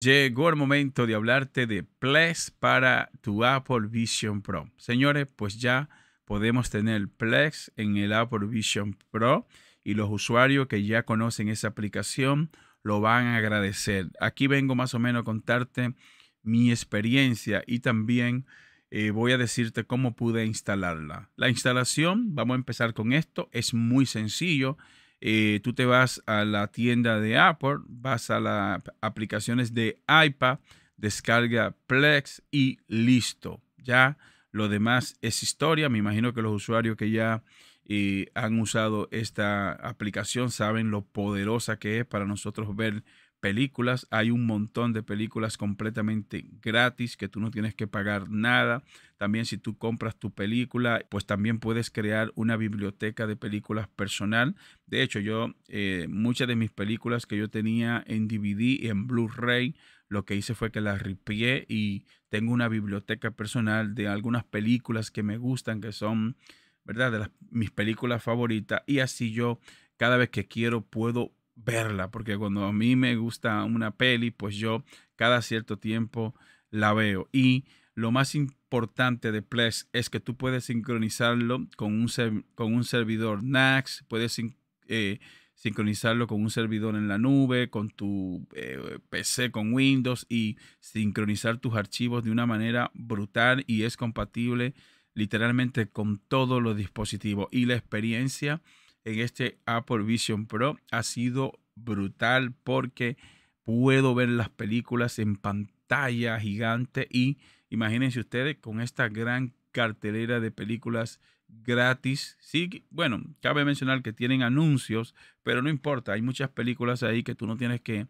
Llegó el momento de hablarte de Plex para tu Apple Vision Pro. Señores, pues ya podemos tener Plex en el Apple Vision Pro y los usuarios que ya conocen esa aplicación lo van a agradecer. Aquí vengo más o menos a contarte mi experiencia y también eh, voy a decirte cómo pude instalarla. La instalación, vamos a empezar con esto, es muy sencillo. Eh, tú te vas a la tienda de Apple, vas a las aplicaciones de iPad, descarga Plex y listo. Ya lo demás es historia. Me imagino que los usuarios que ya eh, han usado esta aplicación saben lo poderosa que es para nosotros ver películas. Hay un montón de películas completamente gratis que tú no tienes que pagar nada. También si tú compras tu película, pues también puedes crear una biblioteca de películas personal. De hecho, yo eh, muchas de mis películas que yo tenía en DVD y en Blu-ray, lo que hice fue que las ripié y tengo una biblioteca personal de algunas películas que me gustan, que son, ¿verdad?, de las, mis películas favoritas. Y así yo cada vez que quiero puedo verla, porque cuando a mí me gusta una peli, pues yo cada cierto tiempo la veo. Y lo más importante de Plex es que tú puedes sincronizarlo con un, con un servidor NAX, puedes eh, sincronizarlo con un servidor en la nube, con tu eh, PC, con Windows y sincronizar tus archivos de una manera brutal y es compatible literalmente con todos los dispositivos y la experiencia en este Apple Vision Pro ha sido brutal porque puedo ver las películas en pantalla gigante y imagínense ustedes con esta gran cartelera de películas gratis. Sí, bueno, cabe mencionar que tienen anuncios, pero no importa, hay muchas películas ahí que tú no tienes que...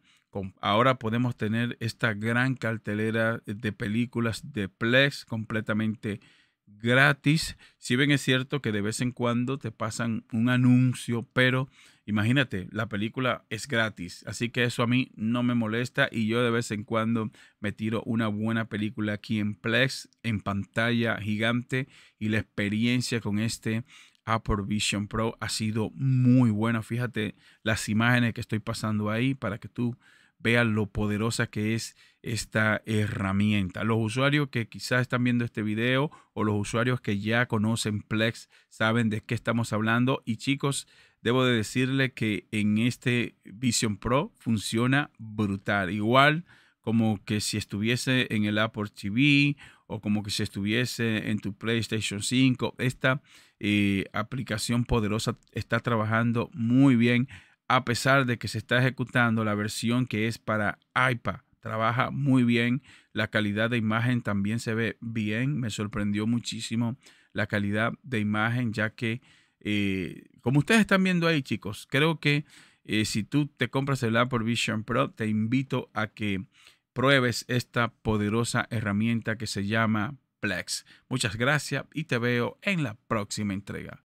Ahora podemos tener esta gran cartelera de películas de Plex completamente gratis. Si bien es cierto que de vez en cuando te pasan un anuncio, pero imagínate, la película es gratis. Así que eso a mí no me molesta y yo de vez en cuando me tiro una buena película aquí en Plex, en pantalla gigante y la experiencia con este Apple Vision Pro ha sido muy buena. Fíjate las imágenes que estoy pasando ahí para que tú vean lo poderosa que es esta herramienta. Los usuarios que quizás están viendo este video o los usuarios que ya conocen Plex saben de qué estamos hablando. Y chicos, debo de decirle que en este Vision Pro funciona brutal. Igual como que si estuviese en el Apple TV o como que si estuviese en tu PlayStation 5. Esta eh, aplicación poderosa está trabajando muy bien a pesar de que se está ejecutando la versión que es para iPad. Trabaja muy bien, la calidad de imagen también se ve bien, me sorprendió muchísimo la calidad de imagen, ya que, eh, como ustedes están viendo ahí, chicos, creo que eh, si tú te compras el Apple Vision Pro, te invito a que pruebes esta poderosa herramienta que se llama Plex. Muchas gracias y te veo en la próxima entrega.